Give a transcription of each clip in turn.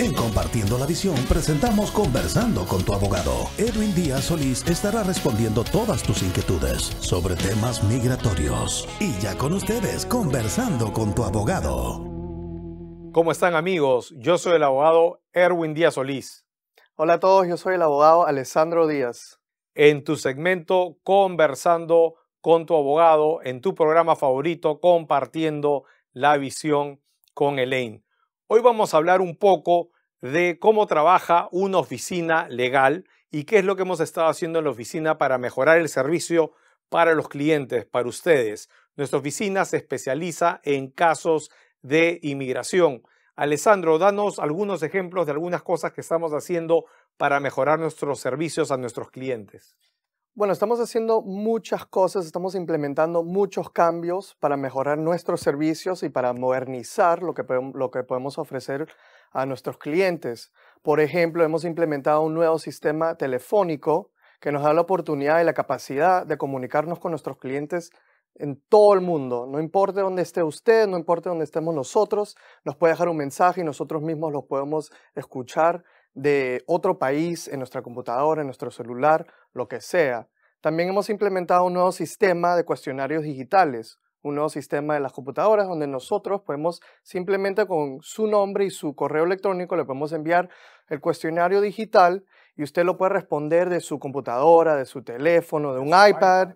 En Compartiendo la Visión presentamos Conversando con tu abogado. Edwin Díaz Solís estará respondiendo todas tus inquietudes sobre temas migratorios. Y ya con ustedes, Conversando con tu abogado. ¿Cómo están amigos? Yo soy el abogado Erwin Díaz Solís. Hola a todos, yo soy el abogado Alessandro Díaz. En tu segmento Conversando con tu abogado, en tu programa favorito, compartiendo la visión con Elaine. Hoy vamos a hablar un poco de cómo trabaja una oficina legal y qué es lo que hemos estado haciendo en la oficina para mejorar el servicio para los clientes, para ustedes. Nuestra oficina se especializa en casos de inmigración. Alessandro, danos algunos ejemplos de algunas cosas que estamos haciendo para mejorar nuestros servicios a nuestros clientes. Bueno, estamos haciendo muchas cosas, estamos implementando muchos cambios para mejorar nuestros servicios y para modernizar lo que, podemos ofrecer a nuestros clientes. Por ejemplo, hemos implementado un nuevo sistema telefónico que nos da la oportunidad y la capacidad de comunicarnos con nuestros clientes en todo el mundo. No importa dónde esté usted, no importa dónde estemos nosotros, nos puede dejar un mensaje y nosotros mismos lo podemos escuchar de otro país en nuestra computadora, en nuestro celular, lo que sea. También hemos implementado un nuevo sistema de cuestionarios digitales, un nuevo sistema de las computadoras donde nosotros podemos simplemente con su nombre y su correo electrónico le podemos enviar el cuestionario digital y usted lo puede responder de su computadora, de su teléfono, de un iPad.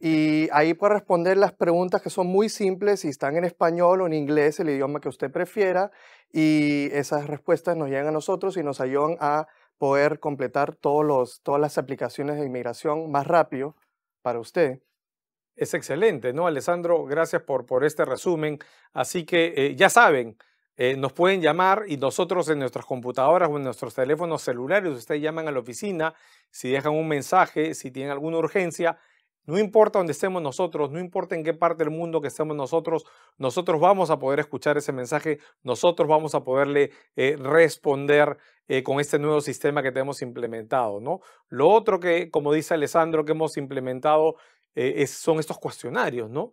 Y ahí puede responder las preguntas que son muy simples, si están en español o en inglés, el idioma que usted prefiera. Y esas respuestas nos llegan a nosotros y nos ayudan a poder completar todos todas las aplicaciones de inmigración más rápido para usted. Es excelente, ¿no, Alessandro? Gracias por, por este resumen. Así que eh, ya saben, eh, nos pueden llamar y nosotros en nuestras computadoras o en nuestros teléfonos celulares, ustedes llaman a la oficina, si dejan un mensaje, si tienen alguna urgencia, no importa dónde estemos nosotros, no importa en qué parte del mundo que estemos nosotros, nosotros vamos a poder escuchar ese mensaje, nosotros vamos a poderle eh, responder eh, con este nuevo sistema que tenemos implementado, ¿no? Lo otro que, como dice Alessandro, que hemos implementado eh, es, son estos cuestionarios, ¿no?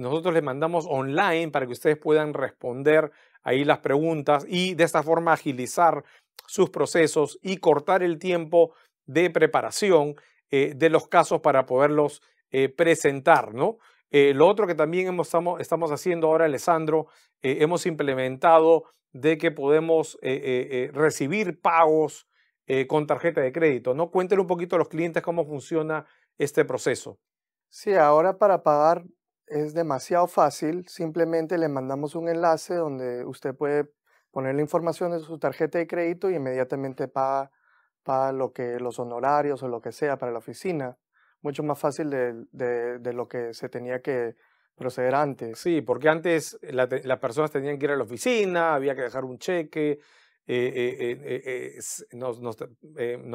nosotros les mandamos online para que ustedes puedan responder ahí las preguntas y de esta forma agilizar sus procesos y cortar el tiempo de preparación eh, de los casos para poderlos eh, presentar, ¿no? Eh, lo otro que también hemos, estamos, haciendo ahora, Alessandro, hemos implementado de que podemos recibir pagos con tarjeta de crédito, ¿no? Cuéntenle un poquito a los clientes cómo funciona este proceso. Sí, ahora para pagar es demasiado fácil, simplemente le mandamos un enlace donde usted puede poner la información de su tarjeta de crédito y inmediatamente paga para lo que, los honorarios o lo que sea, para la oficina, mucho más fácil de, lo que se tenía que proceder antes. Sí, porque antes las personas tenían que ir a la oficina, había que dejar un cheque, eh, eh, eh, nos, nos,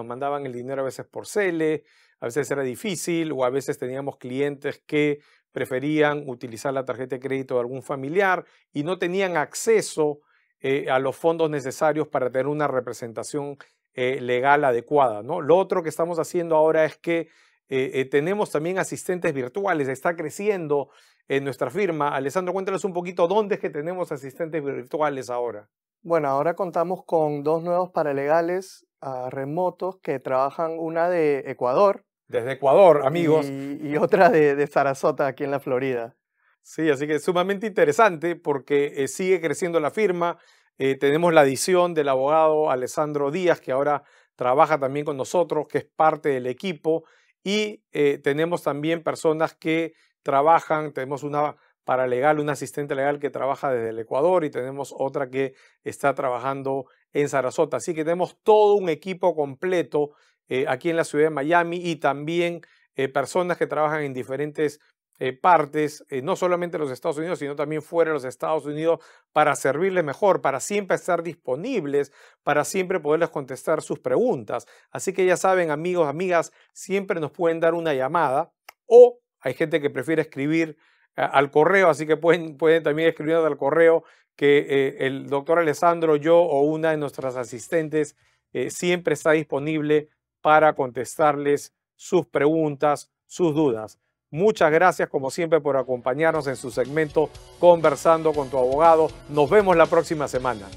mandaban el dinero a veces por cele, a veces era difícil o a veces teníamos clientes que preferían utilizar la tarjeta de crédito de algún familiar y no tenían acceso a los fondos necesarios para tener una representación eh, legal adecuada. ¿no? Lo otro que estamos haciendo ahora es que eh, eh, tenemos también asistentes virtuales, está creciendo en nuestra firma. Alessandro, cuéntanos un poquito dónde es que tenemos asistentes virtuales ahora. Bueno, ahora contamos con dos nuevos paralegales ah, remotos que trabajan, una de Ecuador. Desde Ecuador, amigos. Y, otra de, Sarasota, aquí en la Florida. Sí, así que es sumamente interesante porque sigue creciendo la firma. Eh, tenemos la adición del abogado Alessandro Díaz, que ahora trabaja también con nosotros, que es parte del equipo. Y eh, tenemos también personas que trabajan, tenemos una paralegal, una asistente legal que trabaja desde el Ecuador y tenemos otra que está trabajando en Sarasota. Así que tenemos todo un equipo completo eh, aquí en la ciudad de Miami y también personas que trabajan en diferentes eh, partes, eh, no solamente los Estados Unidos, sino también fuera de los Estados Unidos, para servirles mejor, para siempre estar disponibles, para siempre poderles contestar sus preguntas. Así que ya saben, amigos, amigas, siempre nos pueden dar una llamada o hay gente que prefiere escribir eh, al correo, así que pueden, también escribir al correo que el doctor Alessandro, yo o una de nuestras asistentes siempre está disponible para contestarles sus preguntas, sus dudas. Muchas gracias como siempre por acompañarnos en su segmento Conversando con tu abogado. Nos vemos la próxima semana.